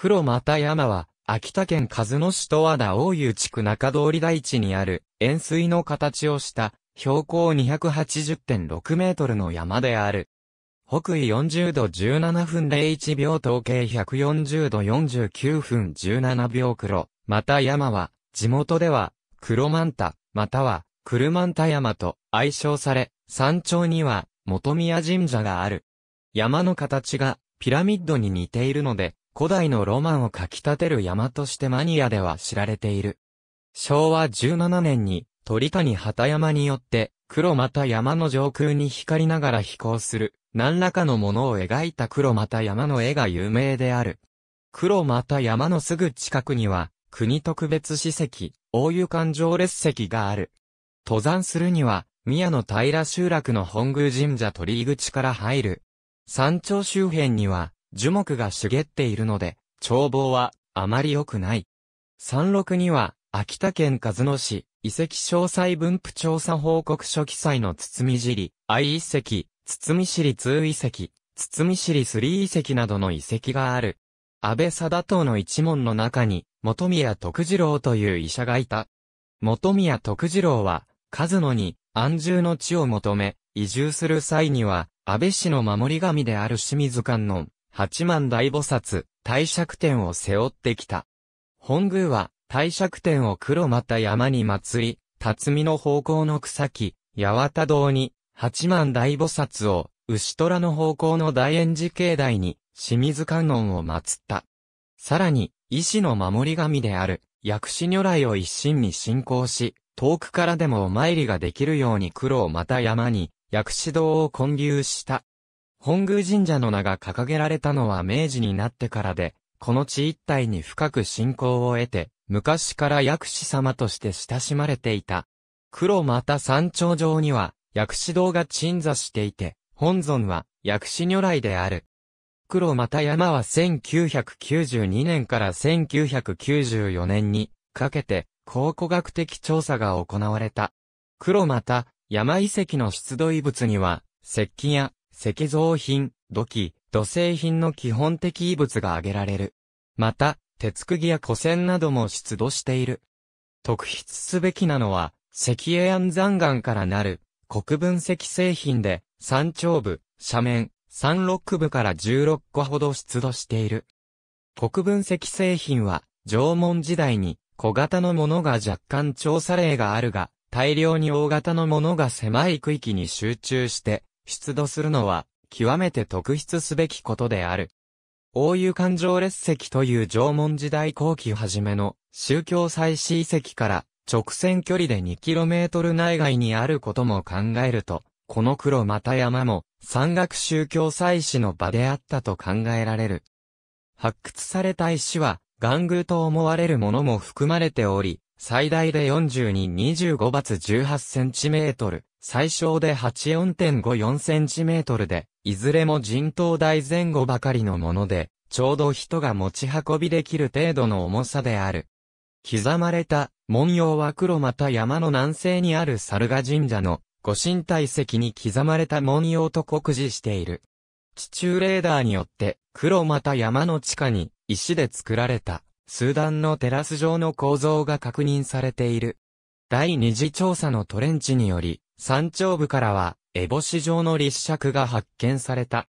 黒又山は、秋田県和野市と和田大湯地区中通り台地にある、円錐の形をした、標高280.6メートルの山である。北緯40度17分01秒統計140度49分17秒黒、また山は、地元では、黒マンタ、または、黒マンタ山と愛称され、山頂には、元宮神社がある。山の形が、ピラミッドに似ているので、古代のロマンをかき立てる山としてマニアでは知られている。昭和17年に鳥谷畑山によって黒また山の上空に光りながら飛行する何らかのものを描いた黒また山の絵が有名である。黒また山のすぐ近くには国特別史跡、大湯環状列石がある。登山するには、宮の平集落の本宮神社鳥居口から入る。山頂周辺には、樹木が茂っているので、眺望はあまり良くない。山麓には、秋田県和野市、遺跡詳細分布調査報告書記載の堤尻、愛遺跡、堤尻2遺跡、堤尻3遺跡などの遺跡がある。安倍貞党の一門の中に、元宮徳次郎という医者がいた。元宮徳次郎は、和野に安住の地を求め、移住する際には、安倍氏の守り神である清水観音、八幡大菩薩、帝釈天を背負ってきた。本宮は、帝釈天を黒また山に祭り、辰巳の方向の草木、八幡堂に、八幡大菩薩を、牛虎の方向の大円寺境内に、清水観音を祀った。さらに、医師の守り神である、薬師如来を一心に信仰し、遠くからでもお参りができるように黒をまた山に、薬師堂を建立した。本宮神社の名が掲げられたのは明治になってからで、この地一帯に深く信仰を得て、昔から薬師様として親しまれていた。黒また山頂上には、薬師堂が鎮座していて、本尊は薬師如来である。黒また山は1992年から1994年にかけて考古学的調査が行われた。黒また山遺跡の出土遺物には、石器や石造品、土器、土製品の基本的遺物が挙げられる。また、鉄釘や古銭なども出土している。特筆すべきなのは、石英安山岩からなる、国分石製品で、山頂部、斜面、山六部から16個ほど出土している。国分石製品は、縄文時代に、小型のものが若干調査例があるが、大量に大型のものが狭い区域に集中して、出土するのは、極めて特筆すべきことである。大湯環状列石という縄文時代後期はじめの宗教祭祀遺跡から直線距離で 2km 内外にあることも考えると、この黒又山も山岳宗教祭祀の場であったと考えられる。発掘された石は、岩宮と思われるものも含まれており、最大で42 25 × 18センチメートル、最小で8 4.54センチメートルで、いずれも人頭台前後ばかりのもので、ちょうど人が持ち運びできる程度の重さである。刻まれた、文様は黒また山の南西にある猿賀神社の、御神体石に刻まれた文様と酷似している。地中レーダーによって、黒また山の地下に、石で作られた、数段のテラス状の構造が確認されている。第二次調査のトレンチにより、山頂部からは、エボシ状の立石が発見された。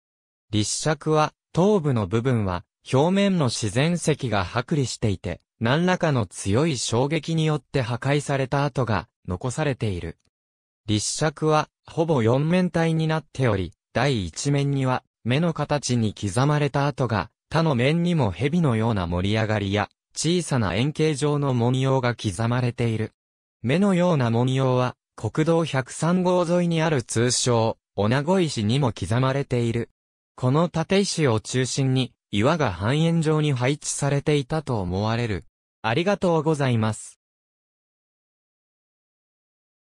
立石は、頭部の部分は、表面の自然石が剥離していて、何らかの強い衝撃によって破壊された跡が残されている。立石は、ほぼ四面体になっており、第一面には、目の形に刻まれた跡が、他の面にも蛇のような盛り上がりや、小さな円形状の文様が刻まれている。目のような文様は、国道103号沿いにある通称、女子石にも刻まれている。この立石を中心に、岩が半円状に配置されていたと思われる。ありがとうございます。